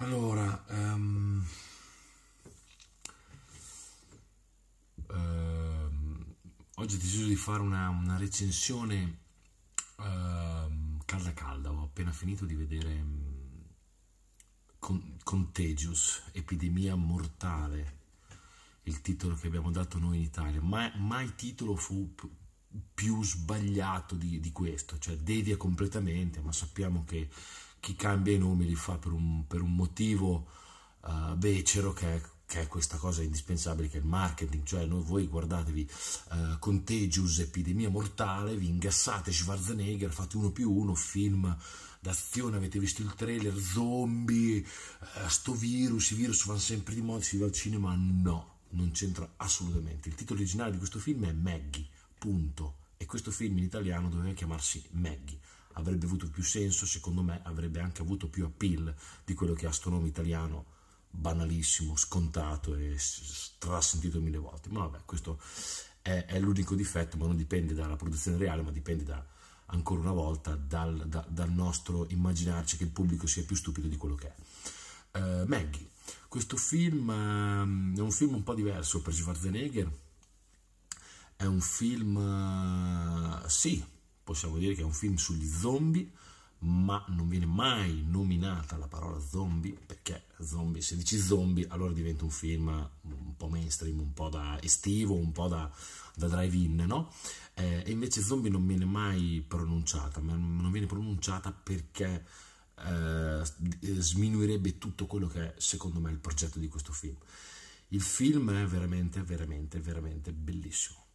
Allora, um, um, oggi ho deciso di fare una, una recensione um, calda calda, ho appena finito di vedere mm, con, Contagious, epidemia mortale, il titolo che abbiamo dato noi in Italia, mai, mai titolo fu più sbagliato di, di questo, cioè devia completamente, ma sappiamo che chi cambia i nomi li fa per un, per un motivo uh, becero che è, che è, questa cosa indispensabile che è il marketing, cioè noi, voi guardatevi uh, Contagious, Epidemia Mortale, vi ingassate Schwarzenegger, fate uno più uno, film d'azione, avete visto il trailer, zombie, uh, sto virus, i virus vanno sempre di moda, si va al cinema, no, non c'entra assolutamente. Il titolo originale di questo film è Maggie, punto, e questo film in italiano doveva chiamarsi Maggie avrebbe avuto più senso, secondo me avrebbe anche avuto più appeal di quello che è astronomo italiano banalissimo, scontato e trasentito mille volte. Ma vabbè, questo è, è l'unico difetto, ma non dipende dalla produzione reale, ma dipende da, ancora una volta dal, da, dal, nostro immaginarci che il pubblico sia più stupido di quello che è. Uh, Maggie, questo film uh, è un film un po' diverso per Schwarzenegger, è un film, uh, sì, possiamo dire che è un film sugli zombie, ma non viene mai nominata la parola zombie, perché zombie, se dici zombie allora diventa un film un po' mainstream, un po' da estivo, un po' da, da drive-in, no? Eh, e invece zombie non viene mai pronunciata, ma non viene pronunciata perché eh, sminuirebbe tutto quello che è, secondo me, il progetto di questo film. Il film è veramente, veramente, veramente bellissimo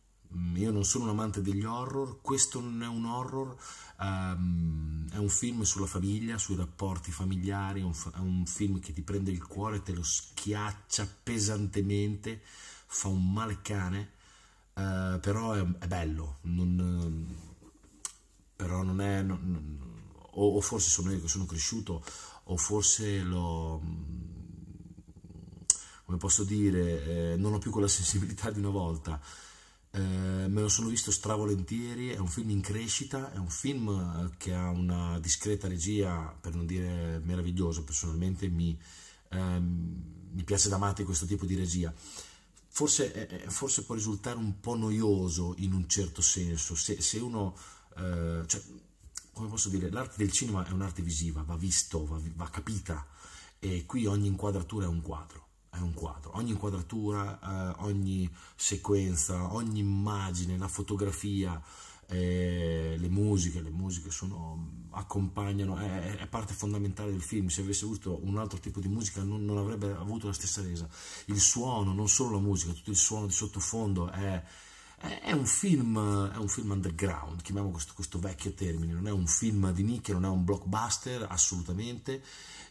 io non sono un amante degli horror, questo non è un horror, um, è un film sulla famiglia, sui rapporti familiari, è un, è un film che ti prende il cuore, te lo schiaccia pesantemente, fa un male cane, uh, però è, è bello, non, però non è... Non, o, o, forse sono io che sono cresciuto, o forse l'ho... come posso dire, eh, non ho più quella sensibilità di una volta. Eh, me lo sono visto stravolentieri, è un film in crescita, è un film eh, che ha una discreta regia, per non dire meravigliosa, personalmente mi, ehm, mi piace da matti questo tipo di regia. Forse, eh, forse, può risultare un po' noioso in un certo senso, se, se uno... Eh, cioè, come posso dire, l'arte del cinema è un'arte visiva, va visto, va, va capita e qui ogni inquadratura è un quadro è un quadro, ogni inquadratura, eh, ogni sequenza, ogni immagine, la fotografia, eh, le musiche, le musiche sono, accompagnano, è, è, parte fondamentale del film, se avesse avuto un altro tipo di musica non, non avrebbe avuto la stessa resa, il suono, non solo la musica, tutto il suono di sottofondo è è un film, è un film underground, chiamiamo questo, questo, vecchio termine, non è un film di nicchia, non è un blockbuster assolutamente,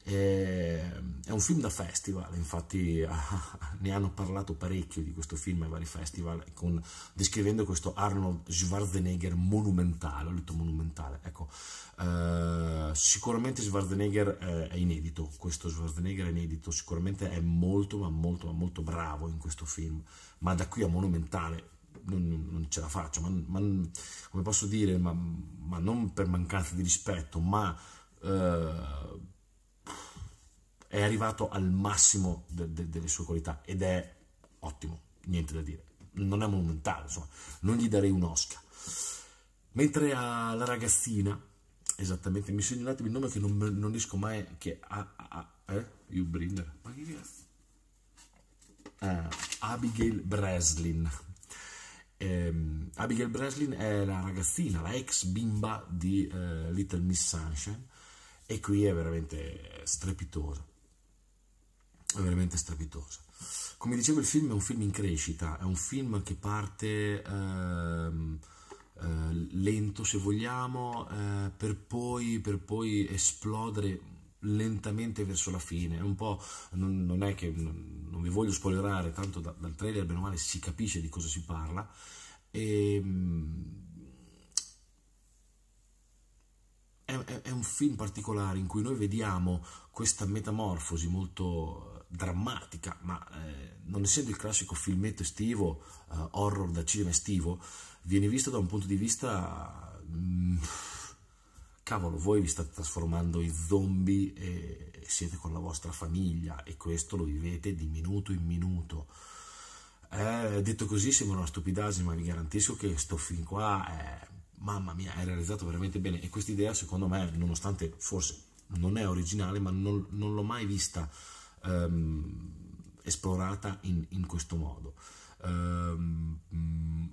eh, è un film da festival, infatti ne hanno parlato parecchio di questo film ai vari festival, con, descrivendo questo Arnold Schwarzenegger monumentale, ho detto monumentale, ecco, eh, sicuramente Schwarzenegger eh, è inedito, questo Schwarzenegger è inedito, sicuramente è molto ma molto ma molto bravo in questo film, ma da qui a monumentale non, non, ce la faccio, ma, ma, come posso dire, ma, ma, non per mancanza di rispetto, ma eh, è arrivato al massimo de, de, delle sue qualità ed è ottimo, niente da dire. Non è monumentale, insomma, non gli darei un Oscar. Mentre alla ragazzina, esattamente, mi un attimo il nome che non, non riesco mai, che a, a, eh? You Brinder, ma che cazzo? Uh, Abigail Breslin, Ehm, Abigail Breslin è la ragazzina, la ex bimba di eh, Little Miss Sunshine e qui è veramente strepitosa, è veramente strepitosa. Come dicevo il film è un film in crescita, è un film che parte ehm, eh, lento se vogliamo eh, per, poi, per poi esplodere lentamente verso la fine. Un po' non, non è che non, non, vi voglio spoilerare, tanto dal trailer bene o male si capisce di cosa si parla. E, ehm, è, è, è un film particolare in cui noi vediamo questa metamorfosi molto eh, drammatica, ma eh, non essendo il classico filmetto estivo, eh, horror da cinema estivo, viene visto da un punto di vista... Mm, cavolo, voi vi state trasformando in zombie e siete con la vostra famiglia e questo lo vivete di minuto in minuto. Eh, detto così sembra una stupidaggine, ma vi garantisco che sto film qua, eh, mamma mia, è realizzato veramente bene. E questa idea, secondo me, nonostante forse non è originale, ma non, non l'ho mai vista ehm, esplorata in, in, questo modo. Ehm, mm,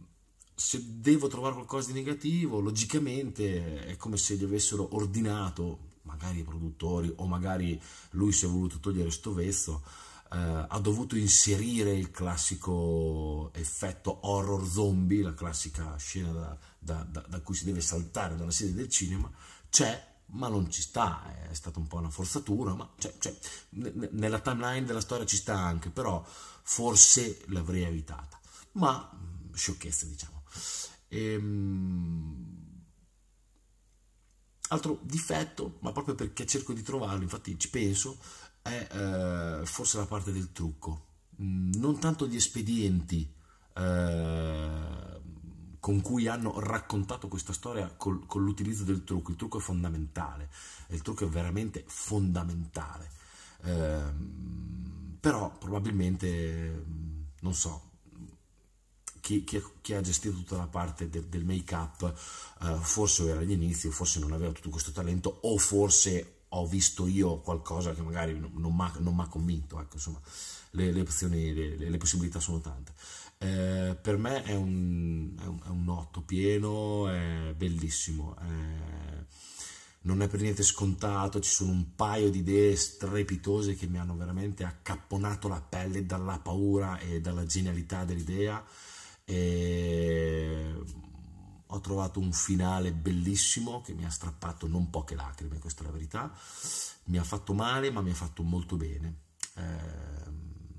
se devo trovare qualcosa di negativo, logicamente è come se gli avessero ordinato, magari i produttori, o magari lui si è voluto togliere sto vezzo Uh, ha dovuto inserire il classico effetto horror zombie, la classica scena da, da, da, da cui si deve saltare dalla sede del cinema, c'è ma non ci sta, eh, è stata un po' una forzatura, ma c'è, c'è. nella timeline della storia ci sta anche, però forse l'avrei evitata, ma mm, sciocchezza diciamo. Ehm... Altro difetto, ma proprio perché cerco di trovarlo, infatti ci penso, è eh, forse la parte del trucco, mm, non tanto gli espedienti eh, con cui hanno raccontato questa storia col, con l'utilizzo del trucco, il trucco è fondamentale, il trucco è veramente fondamentale, eh, però probabilmente, mm, non so, chi, chi, chi, ha gestito tutta la parte del, del make up eh, forse era all'inizio, forse non aveva tutto questo talento o forse ho visto io qualcosa che magari non mi ha convinto, ecco, insomma, le, le opzioni, le, le, possibilità sono tante. Eh, per me è un, è, un, è un 8 pieno, è bellissimo, è, non è per niente scontato, ci sono un paio di idee strepitose che mi hanno veramente accapponato la pelle dalla paura e dalla genialità dell'idea. E ho trovato un finale bellissimo che mi ha strappato non poche lacrime, questa è la verità, mi ha fatto male ma mi ha fatto molto bene. Eh,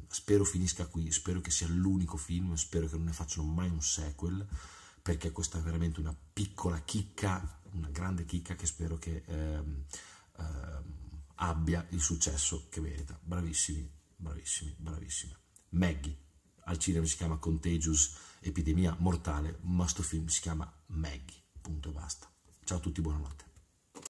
spero finisca qui, spero che sia l'unico film, spero che non ne facciano mai un sequel, perché questa è veramente una piccola chicca, una grande chicca che spero che eh, eh, abbia il successo che merita. Bravissimi, bravissimi, bravissimi. Maggie, al cinema si chiama Contagious, epidemia mortale, ma sto film si chiama Maggie. Ciao a tutti, buonanotte.